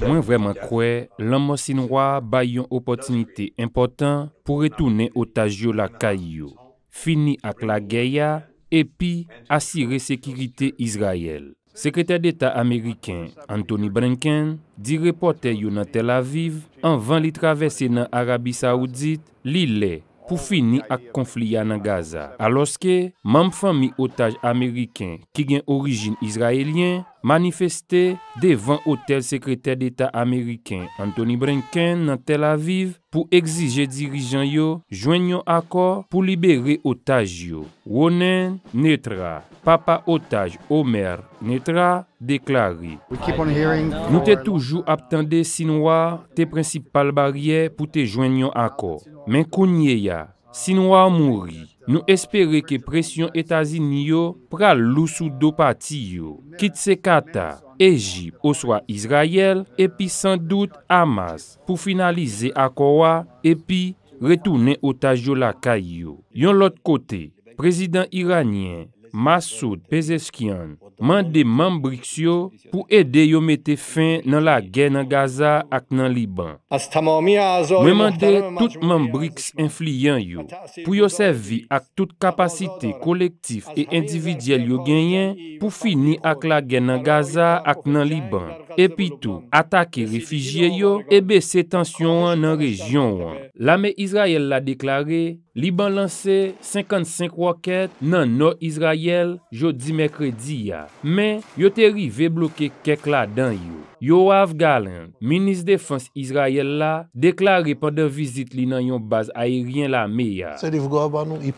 Mwen vreman kwe, l'anmonsinwa bay yon opotinite important pou retounen otaj yo la kay yo, fini ak la geya, epi asire sekirite Izrael. Sekretèr d'Etat Ameriken Anthony Branken di repote yo nan Tel Aviv anvan li travese nan Arabi Saoudite li le pou fini ak konflia nan Gaza. Aloske, mam fami otaj Ameriken ki gen orijin Izraelyen Manifeste devan otel sekretèr d'Etat Ameriken Anthony Brinkin nan Tel Aviv pou egzije dirijan yo jwenyon akor pou libere otaj yo. Wonen Netra, papa otaj Omer Netra, deklari. Nou te toujou aptande sinwa te prinsipal barye pou te jwenyon akor. Men kounye ya. Sin waw mouri, nou espere ke presyon Etazin yo pral lousou do pati yo. Kit se kata, Ejip oswa Israel epi san dout Hamas pou finalize akowa epi retoune otaj yo la kay yo. Yon lot kote, prezident iranien. Masoud Pezeskian mande mambriks yo pou ede yo mette fin nan la gen nan Gaza ak nan Liban. Mwemande, tout mambriks inflian yo pou yo servi ak tout kapasite kolektif e individyel yo genyen pou fini ak la gen nan Gaza ak nan Liban. Epi tou, atake refijye yo e be se tensyon an nan rejyon an. Lame Israel la deklare, li ban lanse 55 waket nan No Israel jodi Mekredi ya. Men, yo teri ve bloke kek la dan yo. Yo av galen, Minis Defensi Israel la, deklari pandan vizit li nan yon baz ayerien la me ya.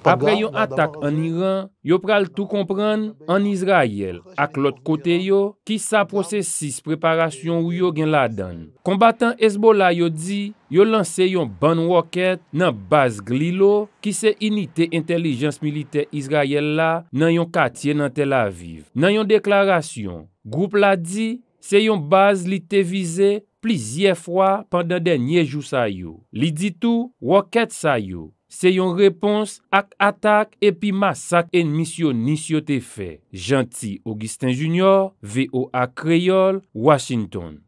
Apre yon atak an Iran, yo pral tou kompran an Israel, ak lot kote yo, ki sa prosesis preparasyon ou yo gen la dan. Kombatan Hezbollah yo di, yo lanse yon ban waket nan baz glilo ki se inite intelijans militer Izrael la nan yon katye nan Tel Aviv. Nan yon deklarasyon, group la di se yon baz li te vize plizye fwa pandan den nyejou sa yo. Li ditou, waket sa yo, se yon repons ak atak epi masak en misyon nisyo te fe. Janti Augustin Junior, VOA Kreyol, Washington.